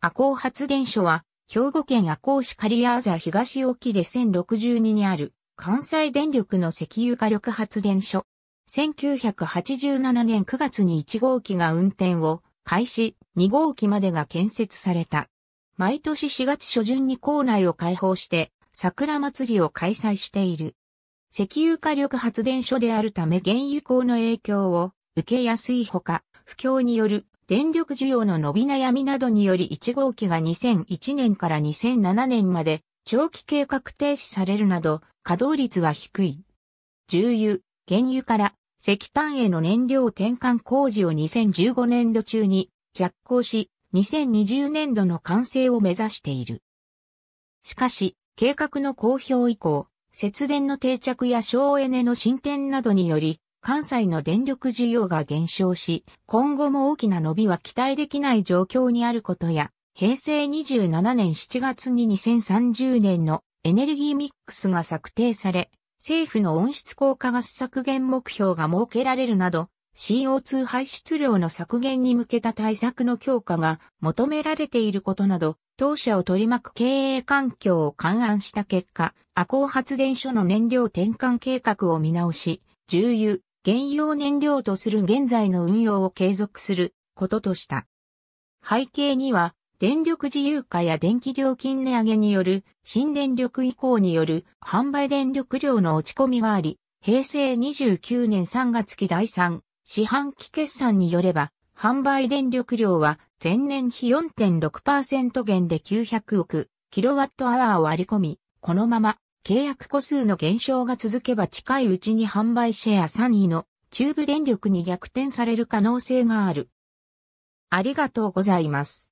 赤光発電所は、兵庫県赤光市刈谷座東沖で1062にある、関西電力の石油火力発電所。1987年9月に1号機が運転を開始、2号機までが建設された。毎年4月初旬に校内を開放して、桜祭りを開催している。石油火力発電所であるため原油高の影響を受けやすいほか、不況による電力需要の伸び悩みなどにより1号機が2001年から2007年まで長期計画停止されるなど稼働率は低い。重油、原油から石炭への燃料転換工事を2015年度中に着工し、2020年度の完成を目指している。しかし、計画の公表以降、節電の定着や省エネの進展などにより、関西の電力需要が減少し、今後も大きな伸びは期待できない状況にあることや、平成27年7月に2030年のエネルギーミックスが策定され、政府の温室効果ガス削減目標が設けられるなど、CO2 排出量の削減に向けた対策の強化が求められていることなど、当社を取り巻く経営環境を勘案した結果、阿ー発電所の燃料転換計画を見直し、重油、原を燃料とする現在の運用を継続することとした。背景には、電力自由化や電気料金値上げによる新電力移行による販売電力量の落ち込みがあり、平成29年3月期第3四半期決算によれば、販売電力量は前年比4.6%減で900億キロワットアワーを割り込み、このまま契約個数の減少が続けば近いうちに販売シェア3位の中部電力に逆転される可能性がある。ありがとうございます。